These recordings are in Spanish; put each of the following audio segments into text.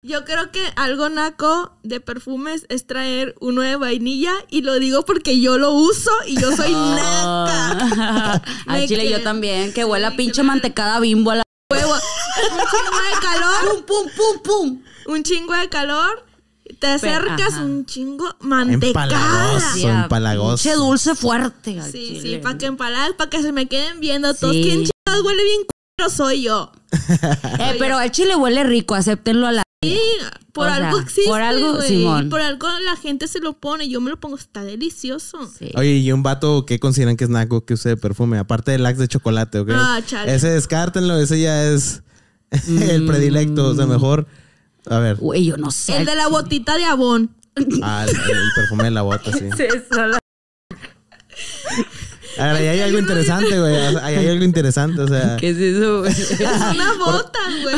Yo creo que algo naco de perfumes es traer uno de vainilla y lo digo porque yo lo uso y yo soy ah. naca. Al chile yo también, que huele a pinche mantecada bimbo a la Un chingo de calor. Un chingo de calor. Te acercas un chingo mantecada. Empalagoso, empalagoso. Pinche dulce fuerte. sí, sí, para que empaladas, para que se me queden viendo todos. ¿Quién chingados huele bien pero soy yo. Eh, pero el chile huele rico, acéptenlo a la Sí, por algo existe. Por algo, Por algo la gente se lo pone. Yo me lo pongo, está delicioso. Oye, ¿y un vato que consideran que es naco que use perfume? Aparte del lax de chocolate, ¿ok? Ah, chale. Ese descártenlo, ese ya es el predilecto. O sea, mm. mejor. A ver. Güey, yo no sé. El de la botita de abón. Ah, el, perfume de la bota, sí. sí a ver, ahí hay algo interesante, güey. Ahí hay algo interesante, o sea. ¿Qué es eso, güey? Es una bota, güey.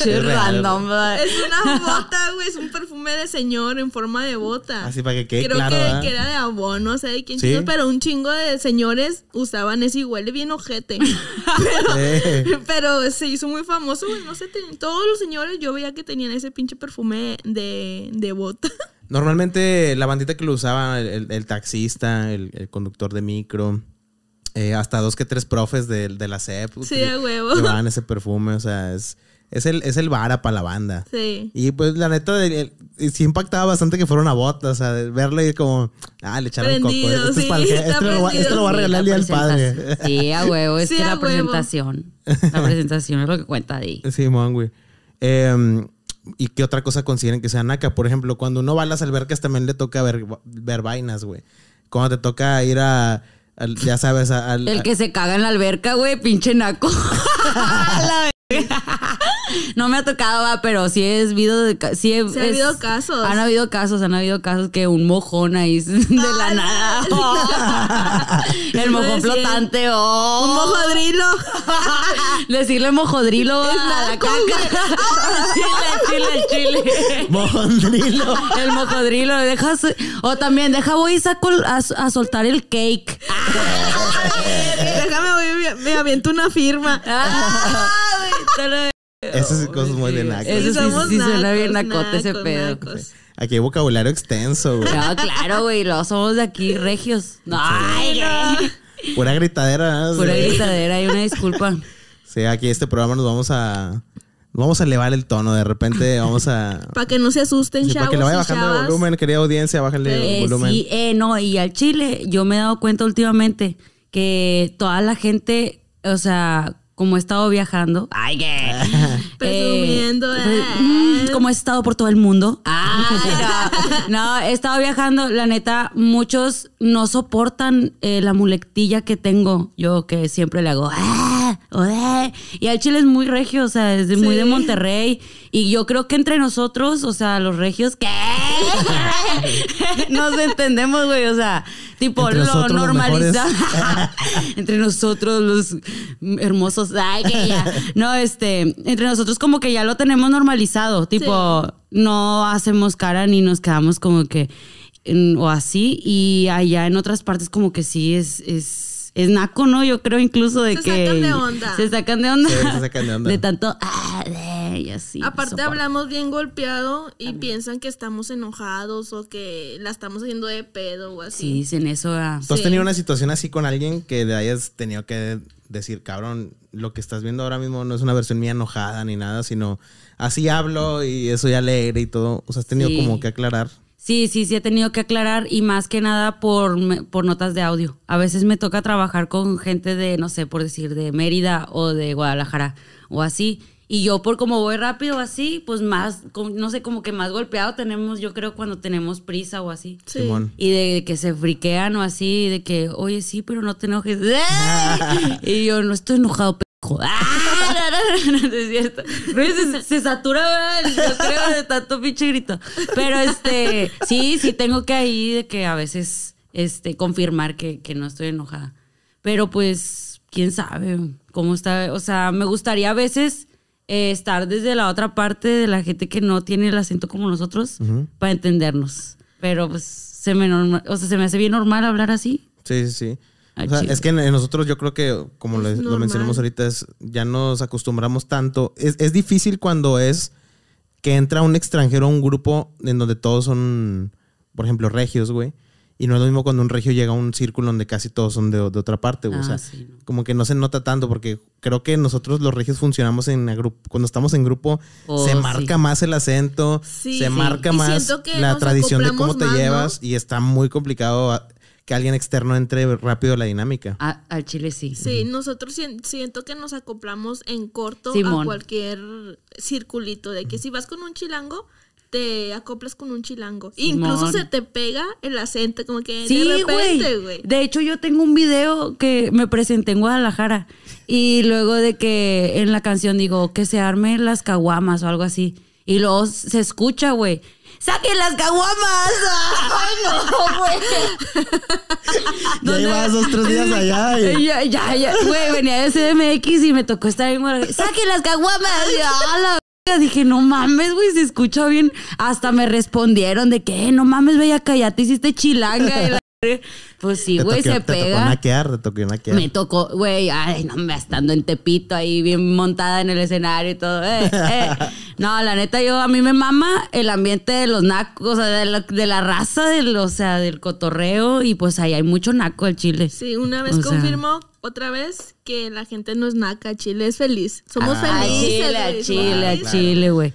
Qué random, Es una bota, güey. Es un perfume de señor en forma de bota. Así para que quede Creo claro, que, que, era de abono, o sea, de quién ¿Sí? pero un chingo de señores usaban ese y huele bien ojete. pero, pero se hizo muy famoso, güey. No sé, todos los señores yo veía que tenían ese pinche perfume de, de bota. Normalmente la bandita que lo usaba, el, taxista, el, conductor de micro, eh, hasta dos que tres profes de, de la CEP. Sí, a huevo. Llevaban ese perfume, o sea, es... Es el, es el vara para la banda. Sí. Y pues la neta, el, sí impactaba bastante que fuera a botas. O sea, verle como, ah, le echaron Prendido, coco. Este, sí, es este este lo va, a regalar día al padre. Sí, a huevo, es que la presentación. La presentación es lo que cuenta ahí. Sí, mon, güey. Em, y qué otra cosa consideren que sea naca. Por ejemplo, cuando uno va a las albercas también le toca ver, vainas, güey. Cuando te toca ir a. ya sabes, al. El que se caga en la alberca, güey, pinche naco. la no me ha tocado, va, pero sí he habido sí ha habido casos. Han habido casos, han habido casos que un mojón ahí de la nada. el mojón flotante, o oh. Un mojodrilo. Decirle mojodrilo a la caca. chile, chile, chile. Mojodrilo. El mojodrilo. Deja, o también, deja voy saco a, soltar el cake. Déjame voy, me aviento una firma. Esas es cosas muy de nacos. Eso sí, sí suena bien nacote ese pedo. Aquí hay vocabulario extenso, güey. No, claro, güey. somos de aquí regios. ay, Pura gritadera. Pura gritadera. Y una disculpa. Sí, aquí este programa nos vamos a... Vamos a elevar el tono, de repente vamos a... para que no se asusten, sí, chavos. Para que le vaya bajando el volumen, querida audiencia, bájale el eh, volumen. Sí, eh, no, y al chile, yo me he dado cuenta últimamente que toda la gente, o sea, como he estado viajando, ay, qué. Presumiendo. Eh, eh. Mm, como he estado por todo el mundo. Ah, no. he estado viajando. La neta, muchos no soportan eh, la muletilla que tengo yo, que siempre le hago. Ah". Y el chile es muy regio, o sea, es muy de Monterrey. Y yo creo que entre nosotros, o sea, los regios, ¿qué? Nos entendemos, güey, o sea, tipo, lo normalizamos. entre nosotros, los hermosos, ay, que ya. No, este, entre nosotros como que ya lo tenemos normalizado, tipo, no hacemos cara ni nos quedamos como que, o así. Y allá en otras partes como que sí es es naco, ¿no? Yo creo incluso de que... Se sacan de onda. Se sacan de onda. se sacan de onda. De tanto... Ah, pues, Aparte hablamos bien golpeado y piensan que estamos enojados o que la estamos haciendo de pedo o así. Sí, dicen eso. ¿Tú has tenido una situación así con alguien que de ahí has tenido que decir, cabrón, lo que estás viendo ahora mismo no es una versión mía enojada ni nada, sino así hablo y soy alegre y todo. O sea, has tenido como que aclarar. Sí, sí, sí he tenido que aclarar y más que nada por, por notas de audio. A veces me toca trabajar con gente de, no sé, por decir, de Mérida o de Guadalajara o así. Y yo por como voy rápido así, pues más, no sé, como que más golpeado tenemos, yo creo, cuando tenemos prisa o así. Sí. Y de que se friquean o así, de que, oye, sí, pero no te enojes. y yo no estoy enojado, p***. no es cierto. se, se saturaba, el creo, de tanto pinche grito. Pero este, sí, sí tengo que ahí de que a veces este, confirmar que, que no estoy enojada. Pero pues, quién sabe cómo está. O sea, me gustaría a veces eh, estar desde la otra parte de la gente que no tiene el acento como nosotros para entendernos. Pero pues se me, o sea, se me hace bien normal hablar así. Sí, sí, sí. Ah, es que nosotros yo creo que, como lo, mencionamos ahorita, ya nos acostumbramos tanto. Es, difícil cuando es que entra un extranjero a un grupo en donde todos son, por ejemplo, regios, güey. Y no es lo mismo cuando un regio llega a un círculo donde casi todos son de, otra parte, güey. o ah, sea, como que no se nota tanto porque creo que nosotros los regios funcionamos en grupo. Cuando estamos en grupo, oh, se marca más el acento, se marca más la tradición de cómo te llevas y está muy complicado ah, que alguien externo entre rápido a la dinámica. al chile sí. Sí, nosotros siento que nos acoplamos en corto a cualquier circulito, de que si vas con un chilango, te acoplas con un chilango. Incluso se te pega el acento, como que sí, de güey. De hecho, yo tengo un video que me presenté en Guadalajara y luego de que en la canción digo que se armen las caguamas o algo así. Y luego se escucha, güey. ¡Saquen las caguamas! ¡Ay, no, güey! Ya llevabas dos, tres días allá. Ya, ya, ya. Güey, venía de CDMX y me tocó estar en Guadalajara. ¡Saquen las caguamas! ¡Ah, la Dije, no mames, güey, se escucha bien. Hasta me respondieron de que, eh, no mames, bella, callate, hiciste chilanga. Y pues sí, güey, se pega. Tocó naquear, naquear. Me tocó, güey, ay, no me estando en Tepito ahí bien montada en el escenario y todo. Eh, eh. No, la neta, yo a mí me mama el ambiente de los nacos, o sea, de la, de la raza, del, o sea, del cotorreo y pues ahí hay mucho naco al chile. Sí, una vez confirmó otra vez que la gente no es naca, Chile es feliz. Somos ah, felices. Chile, Chile, Chile, güey.